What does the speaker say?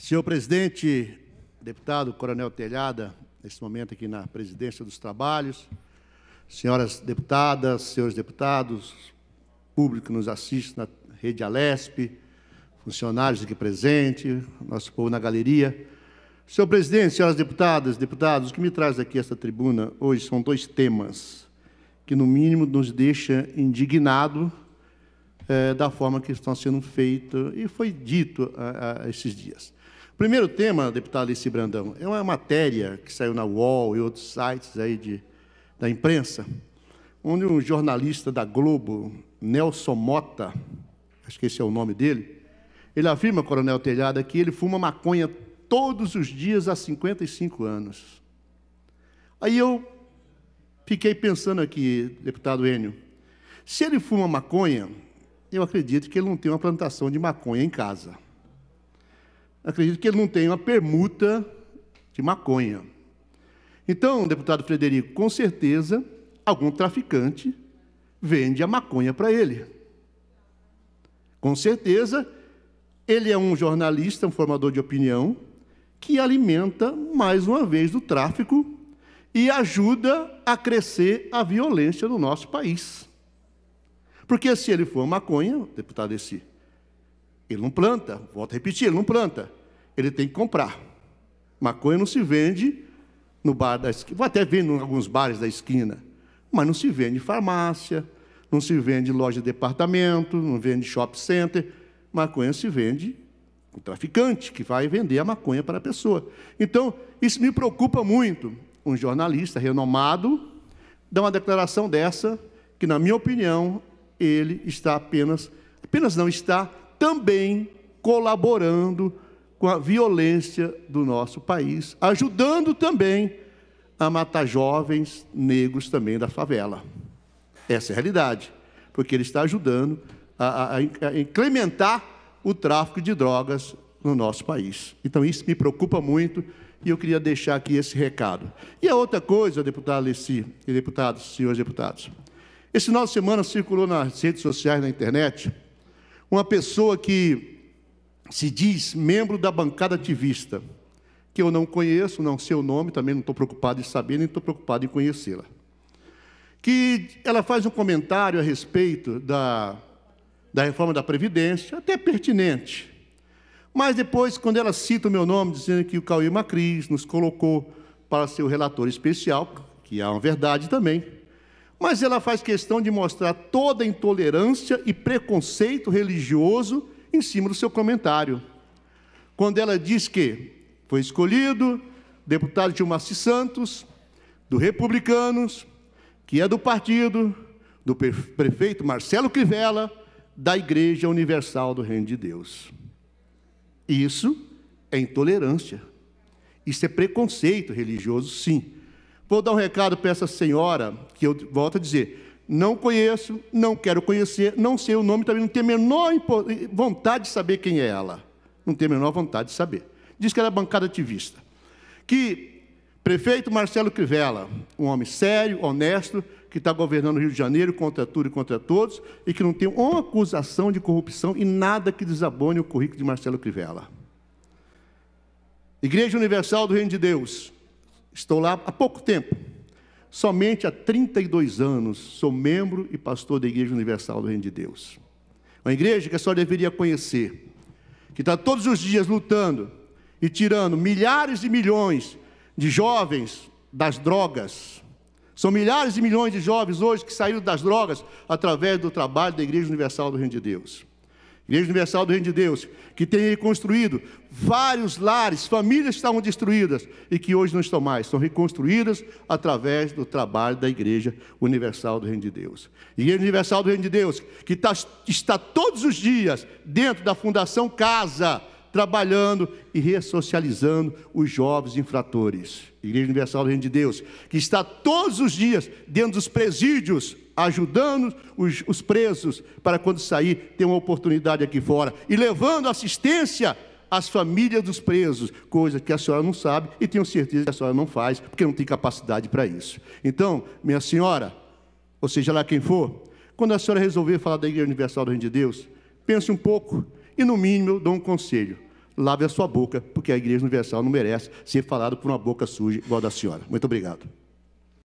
Senhor presidente, deputado Coronel Telhada, neste momento aqui na presidência dos trabalhos, senhoras deputadas, senhores deputados, público que nos assiste na rede Alesp, funcionários aqui presentes, nosso povo na galeria. Senhor presidente, senhoras deputadas, deputados, o que me traz aqui esta tribuna hoje são dois temas que, no mínimo, nos deixam indignados é, da forma que estão sendo feitas e foi dito a, a esses dias. Primeiro tema, deputado Alice Brandão, é uma matéria que saiu na UOL e outros sites aí de, da imprensa, onde um jornalista da Globo, Nelson Mota, acho que esse é o nome dele, ele afirma, Coronel Telhada, que ele fuma maconha todos os dias há 55 anos. Aí eu fiquei pensando aqui, deputado Enio, se ele fuma maconha, eu acredito que ele não tem uma plantação de maconha em casa. Acredito que ele não tem uma permuta de maconha. Então, deputado Frederico, com certeza algum traficante vende a maconha para ele. Com certeza, ele é um jornalista, um formador de opinião, que alimenta mais uma vez do tráfico e ajuda a crescer a violência no nosso país. Porque se ele for maconha, deputado esse, ele não planta, volto a repetir, ele não planta, ele tem que comprar. Maconha não se vende no bar da esquina, vou até vendo em alguns bares da esquina, mas não se vende em farmácia, não se vende em loja de departamento, não vende em shopping center. Maconha se vende com traficante, que vai vender a maconha para a pessoa. Então, isso me preocupa muito. Um jornalista renomado dá uma declaração dessa, que, na minha opinião, ele está apenas, apenas não está também colaborando com a violência do nosso país, ajudando também a matar jovens negros também da favela. Essa é a realidade, porque ele está ajudando a, a, a incrementar o tráfico de drogas no nosso país. Então, isso me preocupa muito e eu queria deixar aqui esse recado. E a outra coisa, deputado Alessi e deputados, senhores deputados, esse final de semana circulou nas redes sociais, na internet, uma pessoa que se diz membro da bancada ativista, que eu não conheço, não sei o nome, também não estou preocupado em saber, nem estou preocupado em conhecê-la. Que ela faz um comentário a respeito da, da reforma da Previdência, até pertinente. Mas depois, quando ela cita o meu nome, dizendo que o Cauê Macris nos colocou para ser o relator especial, que é uma verdade também, mas ela faz questão de mostrar toda a intolerância e preconceito religioso em cima do seu comentário. Quando ela diz que foi escolhido deputado Gilmarci Santos, do Republicanos, que é do partido, do prefeito Marcelo Crivella, da Igreja Universal do Reino de Deus. Isso é intolerância. Isso é preconceito religioso, sim Vou dar um recado para essa senhora, que eu volto a dizer, não conheço, não quero conhecer, não sei o nome, também não tenho a menor vontade de saber quem é ela. Não tenho a menor vontade de saber. Diz que era é bancada ativista. Que prefeito Marcelo Crivella, um homem sério, honesto, que está governando o Rio de Janeiro contra tudo e contra todos, e que não tem uma acusação de corrupção e nada que desabone o currículo de Marcelo Crivella. Igreja Universal do Reino de Deus, Estou lá há pouco tempo. Somente há 32 anos sou membro e pastor da Igreja Universal do Reino de Deus. Uma igreja que a senhora deveria conhecer, que está todos os dias lutando e tirando milhares e milhões de jovens das drogas. São milhares e milhões de jovens hoje que saíram das drogas através do trabalho da Igreja Universal do Reino de Deus. Igreja Universal do Reino de Deus, que tem reconstruído vários lares, famílias que estavam destruídas e que hoje não estão mais, são reconstruídas através do trabalho da Igreja Universal do Reino de Deus. Igreja Universal do Reino de Deus, que está, está todos os dias dentro da Fundação Casa, trabalhando e ressocializando os jovens infratores. Igreja Universal do Reino de Deus, que está todos os dias dentro dos presídios, ajudando os, os presos para quando sair ter uma oportunidade aqui fora e levando assistência às famílias dos presos, coisa que a senhora não sabe e tenho certeza que a senhora não faz, porque não tem capacidade para isso. Então, minha senhora, ou seja lá quem for, quando a senhora resolver falar da Igreja Universal do Reino de Deus, pense um pouco e, no mínimo, eu dou um conselho. Lave a sua boca, porque a Igreja Universal não merece ser falado por uma boca suja igual a da senhora. Muito obrigado.